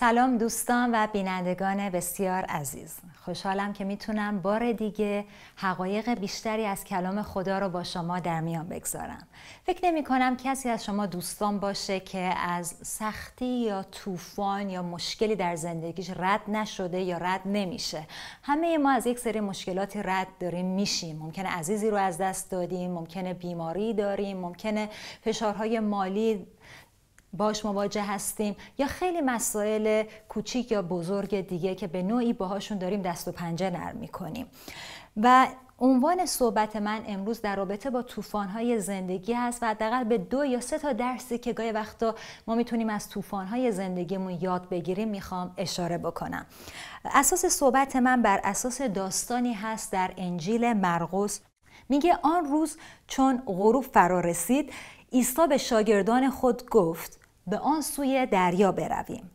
سلام دوستان و بینندگان بسیار عزیز خوشحالم که میتونم بار دیگه حقایق بیشتری از کلام خدا رو با شما در میان بگذارم فکر نمی کنم کسی از شما دوستان باشه که از سختی یا طوفان یا مشکلی در زندگیش رد نشده یا رد نمیشه همه ما از یک سری مشکلاتی رد داریم میشیم ممکنه عزیزی رو از دست دادیم ممکنه بیماری داریم ممکنه فشارهای مالی باش مواجه هستیم یا خیلی مسائل کوچیک یا بزرگ دیگه که به نوعی باهاشون داریم دست و پنجه نرم میکنیم و عنوان صحبت من امروز در رابطه با طوفان‌های زندگی هست و حداقل به دو یا سه تا درسی که گاهی وقتا ما میتونیم از طوفان‌های زندگیمون یاد بگیریم میخوام اشاره بکنم. اساس صحبت من بر اساس داستانی هست در انجیل مرقس میگه آن روز چون غروب فرا رسید عیسی به شاگردان خود گفت به آن سوی دریا برویم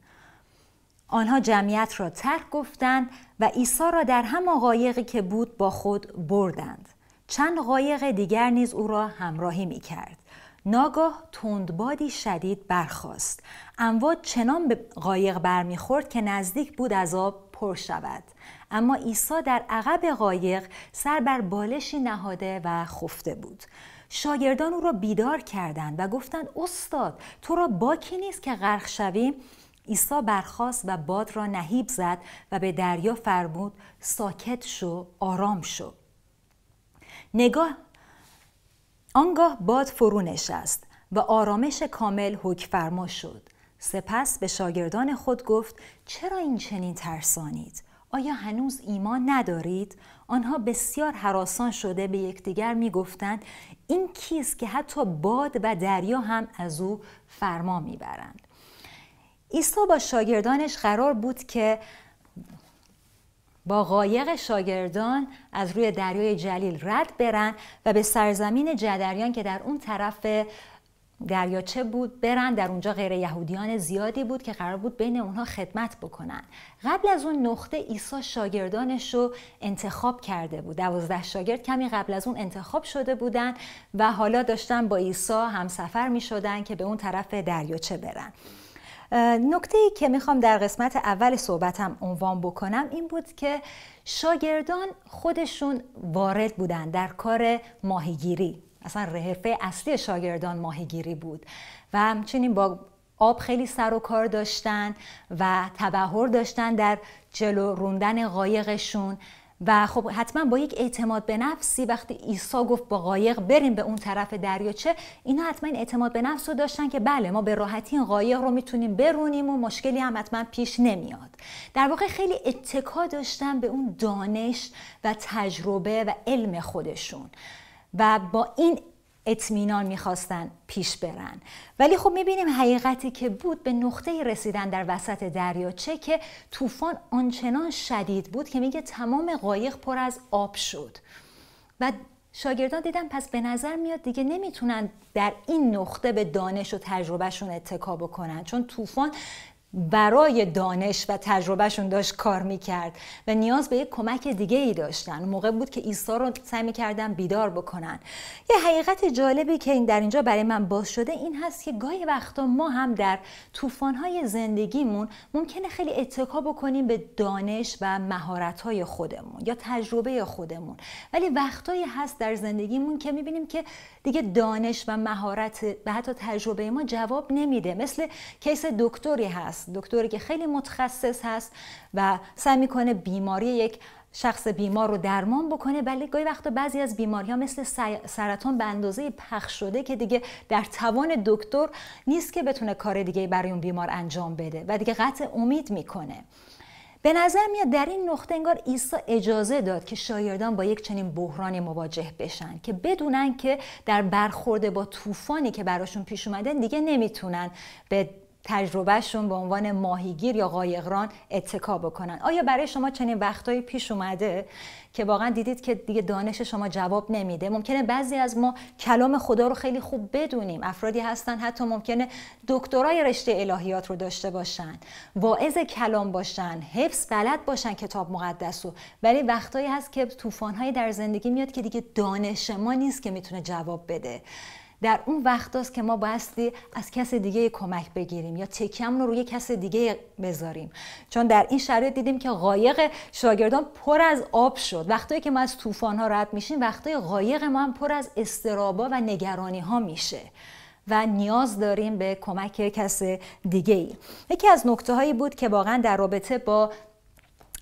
آنها جمعیت را ترک گفتند و عیسی را در همان قایقی که بود با خود بردند چند قایق دیگر نیز او را همراهی می کرد ناگاه تندبادی شدید برخاست امواج چنان به قایق برمیخورد که نزدیک بود از آب پر شود اما عیسی در عقب قایق سر بر بالشی نهاده و خفته بود شاگردان او را بیدار کردند و گفتند استاد تو را باکی نیست که غرق شویم عیسی برخاست و باد را نهیب زد و به دریا فرمود ساکت شو آرام شو نگاه آنگاه باد فرو نشست و آرامش کامل فرما شد سپس به شاگردان خود گفت چرا این چنین ترسانید آیا هنوز ایمان ندارید؟ آنها بسیار حراسان شده به یکدیگر میگفتند این کیست که حتی باد و دریا هم از او فرما میبرند عیسی با شاگردانش قرار بود که با قایق شاگردان از روی دریای جلیل رد برند و به سرزمین جدریان که در اون طرف دریاچه بود برن در اونجا غیر یهودیان زیادی بود که قرار بود بین اونها خدمت بکنن قبل از اون نقطه عیسی شاگردانش رو انتخاب کرده بود دوازده شاگرد کمی قبل از اون انتخاب شده بودن و حالا داشتن با عیسی همسفر می شدن که به اون طرف دریاچه برن نکته ای که میخوام در قسمت اول صحبتم عنوان بکنم این بود که شاگردان خودشون وارد بودن در کار ماهیگیری اصلا حرفه اصلی شاگردان ماهیگیری بود و همچنین با آب خیلی سر و کار داشتن و تبهر داشتن در جلو روندن قایقشون و خب حتما با یک اعتماد به نفسی وقتی عیسی گفت با قایق بریم به اون طرف دریاچه اینا حتما این اعتماد به نفس رو داشتن که بله ما به راحتی این قایق رو میتونیم برونیم و مشکلی هم حتما پیش نمیاد در واقع خیلی اتکا داشتن به اون دانش و تجربه و علم خودشون و با این اطمینان میخواستن پیش برن ولی خب میبینیم حقیقتی که بود به نقطه رسیدن در وسط دریاچه که طوفان آنچنان شدید بود که میگه تمام قایق پر از آب شد و شاگردان دیدن پس به نظر میاد دیگه نمیتونن در این نقطه به دانش و تجربهشون اتکا بکنن چون طوفان برای دانش و تجربهشون داشت کار میکرد و نیاز به یک کمک دیگه ای داشتن موقع بود که عیسی رو سعی کردن بیدار بکنن یه حقیقت جالبی که این در اینجا برای من باز شده این هست که گاهی وقتا ما هم در طوفان‌های زندگیمون ممکنه خیلی اتکا بکنیم به دانش و مهارتهای خودمون یا تجربه خودمون ولی وقتایی هست در زندگیمون که میبینیم که دیگه دانش و مهارت و حتی تجربه ما جواب نمیده مثل کیس دکتری هست هست دکتری که خیلی متخصص هست و سعی میکنه بیماری یک شخص بیمار رو درمان بکنه ولی گاهی وقتا بعضی از بیماری ها مثل سرطان به اندازه پخش شده که دیگه در توان دکتر نیست که بتونه کار دیگه برای اون بیمار انجام بده و دیگه قطع امید میکنه به نظر میاد در این نقطه انگار عیسی اجازه داد که شاگردان با یک چنین بحرانی مواجه بشن که بدونن که در برخورده با طوفانی که براشون پیش اومده دیگه نمیتونن به تجربهشون به عنوان ماهیگیر یا قایقران اتکا بکنن آیا برای شما چنین وقتهایی پیش اومده که واقعا دیدید که دیگه دانش شما جواب نمیده ممکنه بعضی از ما کلام خدا رو خیلی خوب بدونیم افرادی هستن حتی ممکنه دکترای رشته الهیات رو داشته باشن واعظ کلام باشن حفظ بلد باشن کتاب مقدس رو ولی وقتهایی هست که طوفانهایی در زندگی میاد که دیگه دانش ما نیست که میتونه جواب بده در اون وقت است که ما بایستی از کس دیگه کمک بگیریم یا تکیم رو روی کس دیگه بذاریم چون در این شرایط دیدیم که قایق شاگردان پر از آب شد وقتی که ما از طوفان ها رد میشیم وقتی قایق ما هم پر از استرابا و نگرانی ها میشه و نیاز داریم به کمک کس دیگه ای یکی از نکته هایی بود که واقعا در رابطه با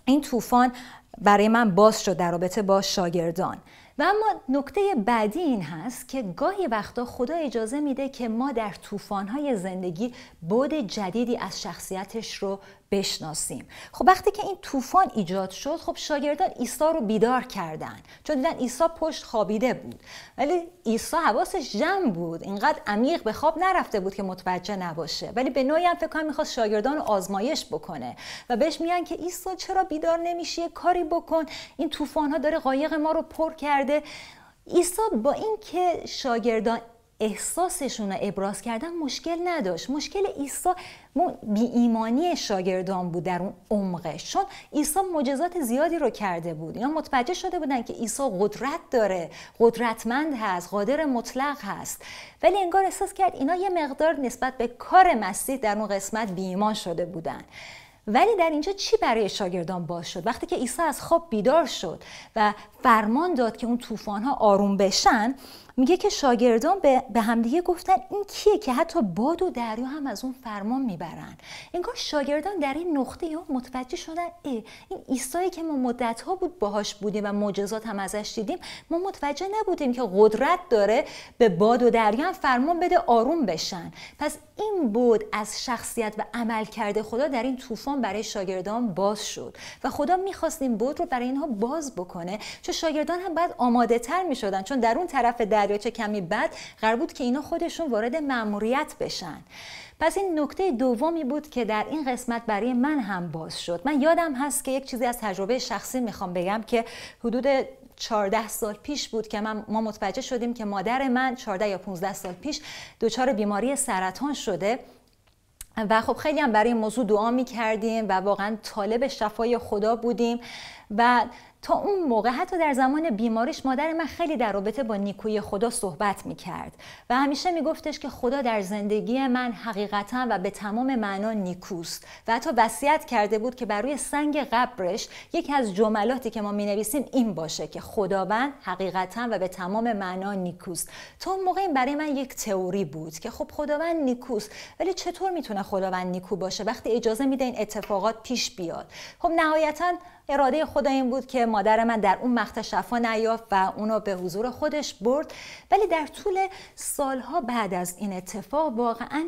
این طوفان برای من باز شد در رابطه با شاگردان و اما نکته بعدی این هست که گاهی وقتا خدا اجازه میده که ما در توفانهای زندگی بود جدیدی از شخصیتش رو بشناسیم خب وقتی که این طوفان ایجاد شد خب شاگردان عیسی رو بیدار کردن چون دیدن عیسی پشت خوابیده بود ولی عیسی حواسش جمع بود اینقدر عمیق به خواب نرفته بود که متوجه نباشه ولی به نوعی هم فکر کنم میخواست شاگردان رو آزمایش بکنه و بهش میگن که عیسی چرا بیدار نمیشی کاری کاری بکن این طوفان ها داره قایق ما رو پر کرده عیسی با اینکه شاگردان احساسشون رو ابراز کردن مشکل نداشت مشکل عیسی بی ایمانی شاگردان بود در اون عمقش چون عیسی معجزات زیادی رو کرده بود اینا متوجه شده بودن که عیسی قدرت داره قدرتمند هست قادر مطلق هست ولی انگار احساس کرد اینا یه مقدار نسبت به کار مسیح در اون قسمت بی ایمان شده بودن ولی در اینجا چی برای شاگردان باز شد وقتی که عیسی از خواب بیدار شد و فرمان داد که اون طوفان ها آروم بشن میگه که شاگردان به, همدیگه گفتن این کیه که حتی باد و دریا هم از اون فرمان میبرن انگار شاگردان در این نقطه یا متوجه شدن ای این ایستایی که ما مدت ها بود باهاش بودیم و معجزات هم ازش دیدیم ما متوجه نبودیم که قدرت داره به باد و دریا هم فرمان بده آروم بشن پس این بود از شخصیت و عمل کرده خدا در این طوفان برای شاگردان باز شد و خدا میخواست این بود رو برای اینها باز بکنه چون شاگردان هم بعد آماده تر میشدن چون در اون طرف دریاچه کمی بعد قرار بود که اینا خودشون وارد مأموریت بشن پس این نکته دومی بود که در این قسمت برای من هم باز شد من یادم هست که یک چیزی از تجربه شخصی میخوام بگم که حدود 14 سال پیش بود که من ما متوجه شدیم که مادر من 14 یا 15 سال پیش دچار بیماری سرطان شده و خب خیلی هم برای این موضوع دعا می کردیم و واقعا طالب شفای خدا بودیم و تا اون موقع حتی در زمان بیماریش مادر من خیلی در رابطه با نیکوی خدا صحبت می کرد و همیشه گفتش که خدا در زندگی من حقیقتا و به تمام معنا نیکوست و حتی وصیت کرده بود که بر روی سنگ قبرش یکی از جملاتی که ما می نویسیم این باشه که خداوند حقیقتا و به تمام معنا نیکوست تا اون موقع این برای من یک تئوری بود که خب خداوند نیکوست ولی چطور تونه خداوند نیکو باشه وقتی اجازه میده این اتفاقات پیش بیاد خب نهایتا اراده خدا این بود که مادر من در اون مقطع شفا نیافت و اونو به حضور خودش برد ولی در طول سالها بعد از این اتفاق واقعا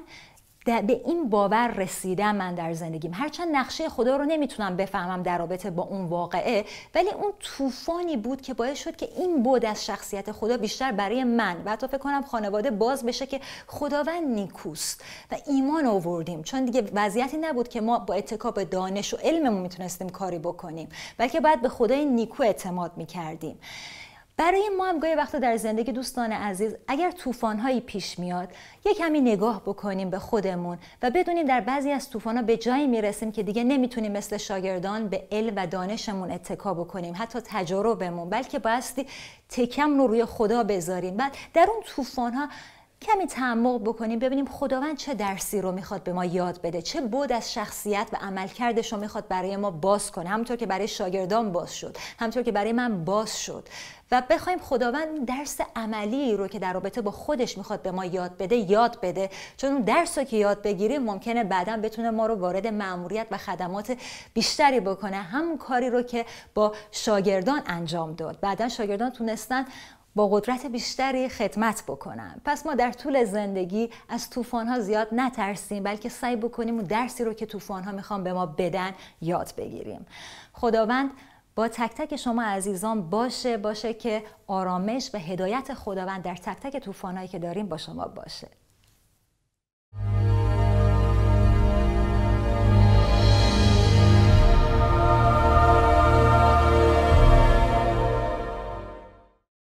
به این باور رسیدم من در زندگیم هرچند نقشه خدا رو نمیتونم بفهمم در رابطه با اون واقعه ولی اون طوفانی بود که باعث شد که این بود از شخصیت خدا بیشتر برای من و حتی فکر کنم خانواده باز بشه که خداوند نیکوست و ایمان آوردیم چون دیگه وضعیتی نبود که ما با اتکا به دانش و علممون میتونستیم کاری بکنیم بلکه باید به خدای نیکو اعتماد میکردیم برای ما هم گاهی وقتا در زندگی دوستان عزیز اگر طوفانهایی پیش میاد یه کمی نگاه بکنیم به خودمون و بدونیم در بعضی از طوفانها به جایی میرسیم که دیگه نمیتونیم مثل شاگردان به علم و دانشمون اتکا بکنیم حتی تجاربمون بلکه بایستی تکم رو روی خدا بذاریم بعد در اون طوفانها کمی تعمق بکنیم ببینیم خداوند چه درسی رو میخواد به ما یاد بده چه بود از شخصیت و عملکردش رو میخواد برای ما باز کنه همونطور که برای شاگردان باز شد همونطور که برای من باز شد و بخوایم خداوند درس عملی رو که در رابطه با خودش میخواد به ما یاد بده یاد بده چون اون درس رو که یاد بگیریم ممکنه بعدا بتونه ما رو وارد مأموریت و خدمات بیشتری بکنه همون کاری رو که با شاگردان انجام داد بعدا شاگردان تونستن با قدرت بیشتری خدمت بکنم پس ما در طول زندگی از طوفان ها زیاد نترسیم بلکه سعی بکنیم و درسی رو که طوفان ها میخوان به ما بدن یاد بگیریم خداوند با تک تک شما عزیزان باشه باشه که آرامش و هدایت خداوند در تک تک طوفانهایی که داریم با شما باشه